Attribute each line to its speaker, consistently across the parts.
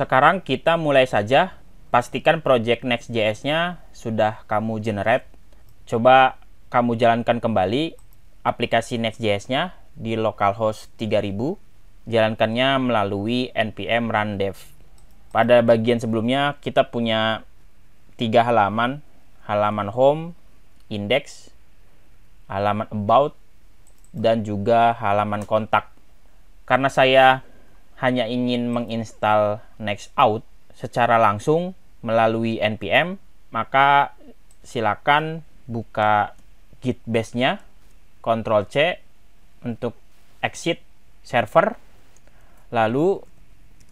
Speaker 1: Sekarang kita mulai saja. Pastikan project Next.js-nya sudah kamu generate. Coba kamu jalankan kembali aplikasi Next.js-nya di localhost 3000. Jalankannya melalui npm run dev. Pada bagian sebelumnya kita punya tiga halaman, halaman home, index, halaman about, dan juga halaman kontak. Karena saya hanya ingin menginstal next out secara langsung melalui npm, maka silakan buka git base-nya, Ctrl C untuk exit server, lalu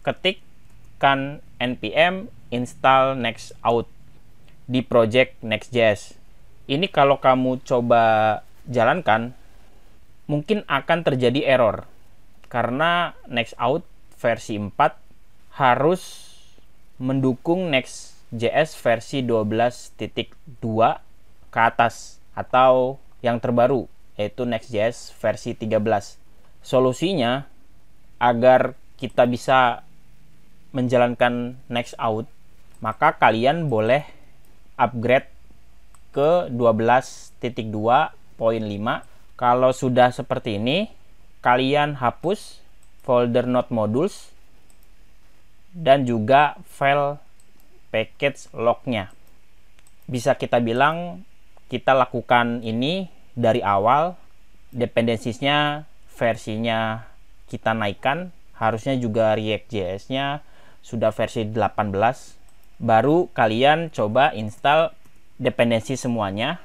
Speaker 1: ketikkan npm install next out di project Next.js. Ini kalau kamu coba jalankan, mungkin akan terjadi error karena next out versi 4 harus mendukung Next.js versi 12.2 ke atas atau yang terbaru yaitu Next.js versi 13. Solusinya agar kita bisa menjalankan next out, maka kalian boleh upgrade ke 12.2.5. Kalau sudah seperti ini, kalian hapus folder node modules dan juga file package lognya bisa kita bilang kita lakukan ini dari awal dependensinya versinya kita naikkan harusnya juga react.js nya sudah versi 18 baru kalian coba install dependensi semuanya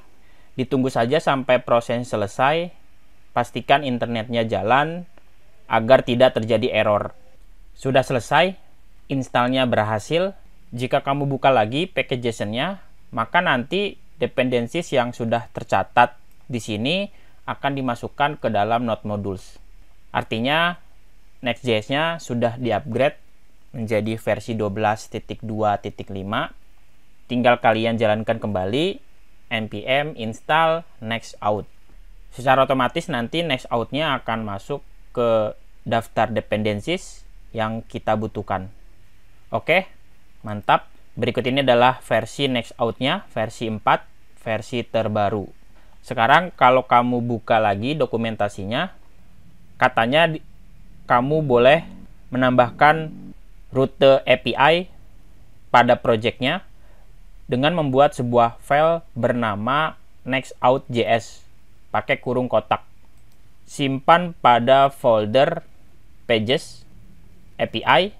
Speaker 1: ditunggu saja sampai proses selesai pastikan internetnya jalan agar tidak terjadi error. Sudah selesai, installnya berhasil. Jika kamu buka lagi Package Json-nya, maka nanti dependencies yang sudah tercatat di sini akan dimasukkan ke dalam node modules. Artinya, Next.js-nya sudah diupgrade menjadi versi 12.2.5. Tinggal kalian jalankan kembali npm install next out. Secara otomatis nanti next out-nya akan masuk ke daftar dependencies yang kita butuhkan. Oke, mantap. Berikut ini adalah versi next out-nya, versi 4, versi terbaru. Sekarang kalau kamu buka lagi dokumentasinya, katanya kamu boleh menambahkan rute API pada projectnya dengan membuat sebuah file bernama nextout.js pakai kurung kotak. Simpan pada folder pages API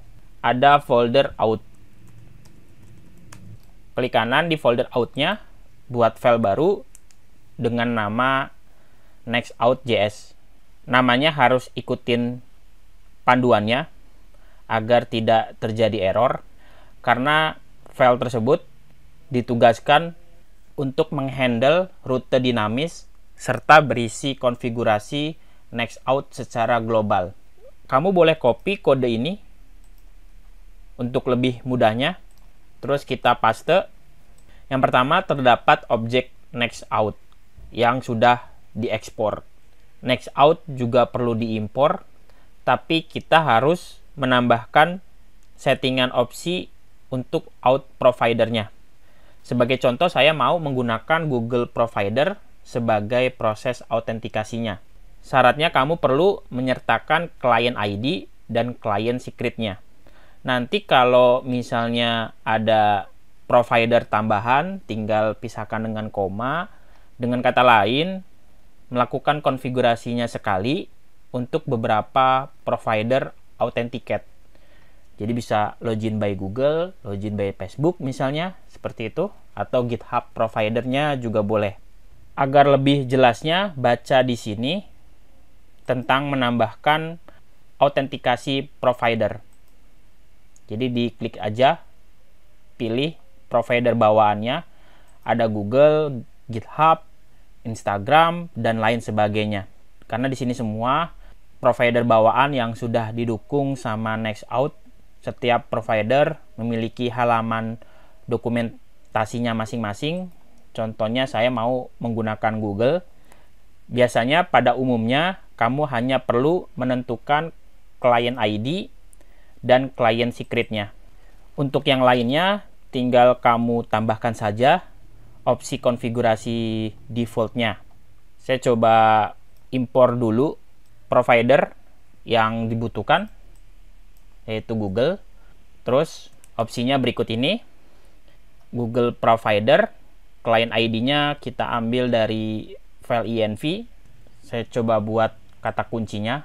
Speaker 1: ada folder out. Klik kanan di folder outnya, buat file baru dengan nama next out JS Namanya harus ikutin panduannya agar tidak terjadi error karena file tersebut ditugaskan untuk menghandle rute dinamis serta berisi konfigurasi next out secara global kamu boleh copy kode ini untuk lebih mudahnya. Terus kita paste. Yang pertama terdapat objek next out yang sudah diekspor. Next out juga perlu diimpor, tapi kita harus menambahkan settingan opsi untuk out providernya. Sebagai contoh, saya mau menggunakan Google Provider sebagai proses autentikasinya. Syaratnya kamu perlu menyertakan client ID dan client secretnya. Nanti kalau misalnya ada provider tambahan, tinggal pisahkan dengan koma. Dengan kata lain, melakukan konfigurasinya sekali untuk beberapa provider authenticate. Jadi bisa login by Google, login by Facebook misalnya, seperti itu. Atau GitHub providernya juga boleh. Agar lebih jelasnya, baca di sini tentang menambahkan autentikasi provider. Jadi diklik aja, pilih provider bawaannya, ada Google, GitHub, Instagram, dan lain sebagainya. Karena di sini semua provider bawaan yang sudah didukung sama NextOut, setiap provider memiliki halaman dokumentasinya masing-masing. Contohnya saya mau menggunakan Google. Biasanya pada umumnya kamu hanya perlu menentukan client ID dan client secretnya. Untuk yang lainnya, tinggal kamu tambahkan saja opsi konfigurasi defaultnya. Saya coba impor dulu provider yang dibutuhkan, yaitu Google. Terus opsinya berikut ini, Google Provider, client ID-nya kita ambil dari file env. Saya coba buat kata kuncinya.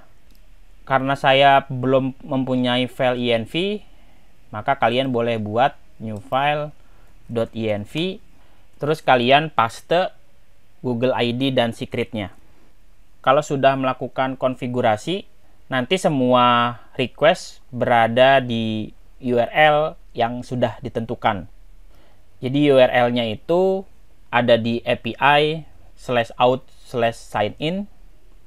Speaker 1: Karena saya belum mempunyai file env, maka kalian boleh buat new file .env terus kalian paste Google ID dan secretnya. Kalau sudah melakukan konfigurasi, nanti semua request berada di URL yang sudah ditentukan. Jadi URL-nya itu ada di API slash out slash sign in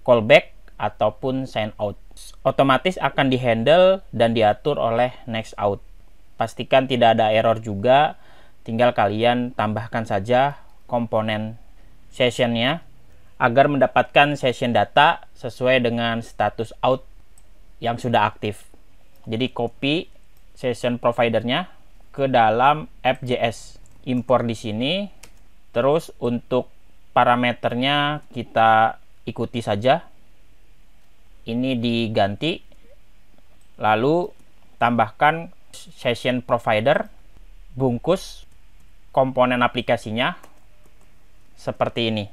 Speaker 1: callback ataupun send out. Otomatis akan dihandle dan diatur oleh next out. Pastikan tidak ada error juga, tinggal kalian tambahkan saja komponen sessionnya agar mendapatkan session data sesuai dengan status out yang sudah aktif. Jadi copy session providernya ke dalam app.js. Impor di sini. Terus untuk parameternya kita ikuti saja ini diganti lalu tambahkan session provider bungkus komponen aplikasinya seperti ini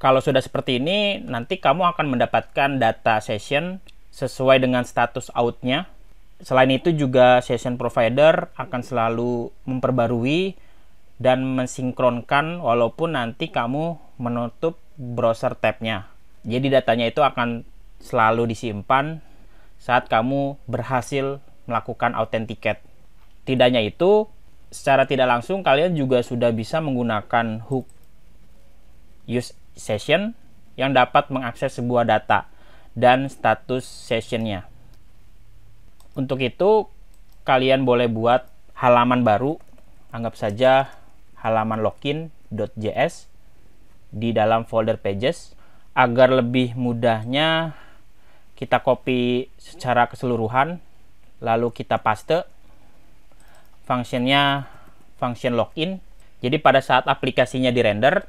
Speaker 1: kalau sudah seperti ini nanti kamu akan mendapatkan data session sesuai dengan status outnya selain itu juga session provider akan selalu memperbarui dan mensinkronkan walaupun nanti kamu menutup browser tabnya jadi datanya itu akan selalu disimpan saat kamu berhasil melakukan autentiket. Tidaknya itu, secara tidak langsung kalian juga sudah bisa menggunakan hook use session yang dapat mengakses sebuah data dan status sessionnya. Untuk itu, kalian boleh buat halaman baru, anggap saja halaman login.js di dalam folder pages agar lebih mudahnya kita copy secara keseluruhan lalu kita paste fungsinya function login jadi pada saat aplikasinya di render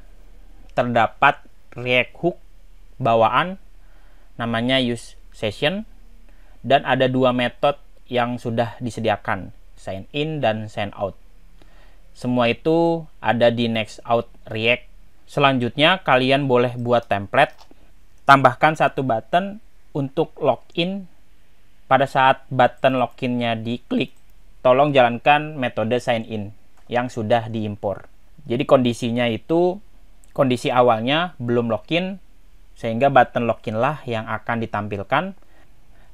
Speaker 1: terdapat react hook bawaan namanya use session dan ada dua metode yang sudah disediakan sign in dan sign out semua itu ada di next out react selanjutnya kalian boleh buat template tambahkan satu button untuk login pada saat button loginnya diklik, tolong jalankan metode sign in yang sudah diimpor. Jadi kondisinya itu kondisi awalnya belum login sehingga button login lah yang akan ditampilkan.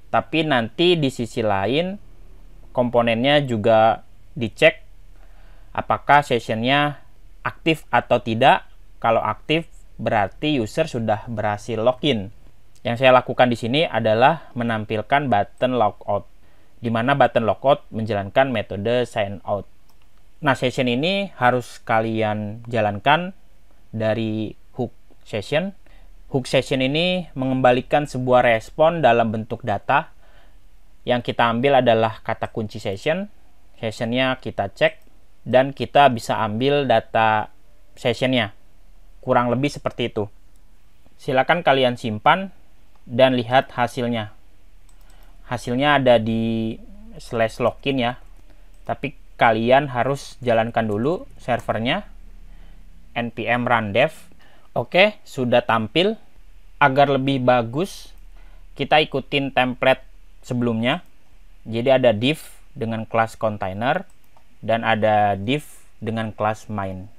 Speaker 1: Tapi nanti di sisi lain komponennya juga dicek apakah sessionnya aktif atau tidak. Kalau aktif berarti user sudah berhasil login. Yang saya lakukan di sini adalah menampilkan button logout, di mana button logout menjalankan metode sign out. Nah, session ini harus kalian jalankan dari hook session. Hook session ini mengembalikan sebuah respon dalam bentuk data. Yang kita ambil adalah kata kunci session. Sessionnya kita cek dan kita bisa ambil data sessionnya. Kurang lebih seperti itu. Silakan kalian simpan dan lihat hasilnya. Hasilnya ada di slash login ya. Tapi kalian harus jalankan dulu servernya npm run dev. Oke, sudah tampil. Agar lebih bagus, kita ikutin template sebelumnya. Jadi ada div dengan kelas container dan ada div dengan kelas main.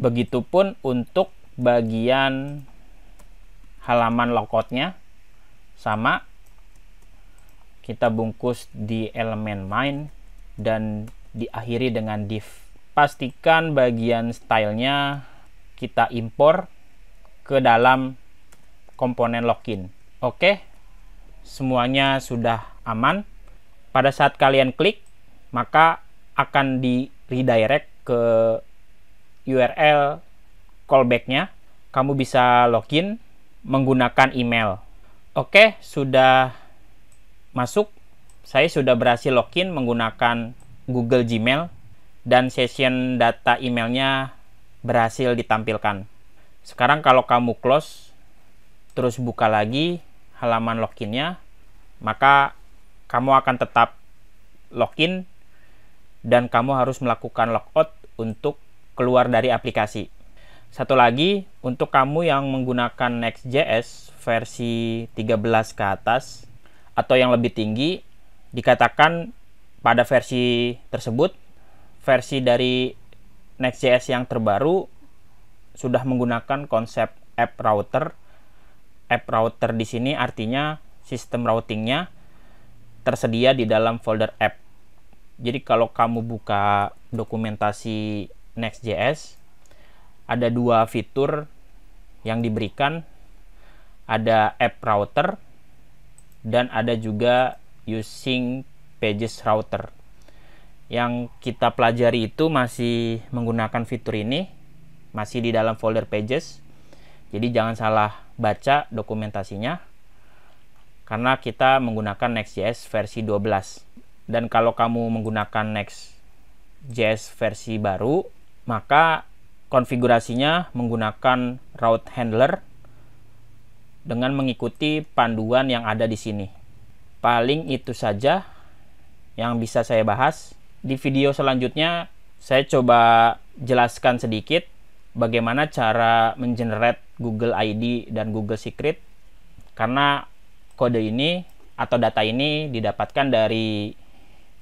Speaker 1: Begitupun untuk bagian halaman logoutnya sama kita bungkus di elemen main dan diakhiri dengan div pastikan bagian stylenya kita impor ke dalam komponen login oke semuanya sudah aman pada saat kalian klik maka akan di redirect ke URL callbacknya kamu bisa login menggunakan email Oke, sudah masuk. Saya sudah berhasil login menggunakan Google Gmail dan session data emailnya berhasil ditampilkan. Sekarang kalau kamu close, terus buka lagi halaman loginnya, maka kamu akan tetap login dan kamu harus melakukan logout untuk keluar dari aplikasi. Satu lagi, untuk kamu yang menggunakan Next.js versi 13 ke atas atau yang lebih tinggi dikatakan pada versi tersebut versi dari Next.js yang terbaru sudah menggunakan konsep app router. App router di sini artinya sistem routingnya tersedia di dalam folder app. Jadi kalau kamu buka dokumentasi Next.js ada dua fitur yang diberikan ada app router dan ada juga using pages router yang kita pelajari itu masih menggunakan fitur ini masih di dalam folder pages jadi jangan salah baca dokumentasinya karena kita menggunakan Next.js versi 12 dan kalau kamu menggunakan Next.js versi baru maka konfigurasinya menggunakan route handler dengan mengikuti panduan yang ada di sini. Paling itu saja yang bisa saya bahas. Di video selanjutnya saya coba jelaskan sedikit bagaimana cara mengenerate Google ID dan Google Secret karena kode ini atau data ini didapatkan dari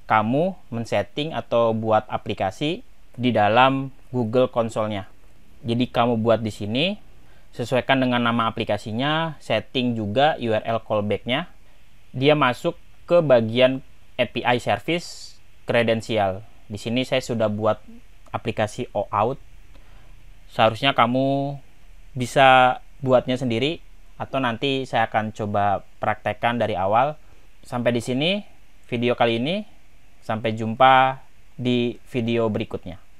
Speaker 1: kamu men-setting atau buat aplikasi di dalam Google konsolnya. Jadi kamu buat di sini, Sesuaikan dengan nama aplikasinya, setting juga URL callbacknya. Dia masuk ke bagian API service kredensial. Di sini saya sudah buat aplikasi OAuth. Seharusnya kamu bisa buatnya sendiri atau nanti saya akan coba praktekkan dari awal. Sampai di sini video kali ini. Sampai jumpa di video berikutnya.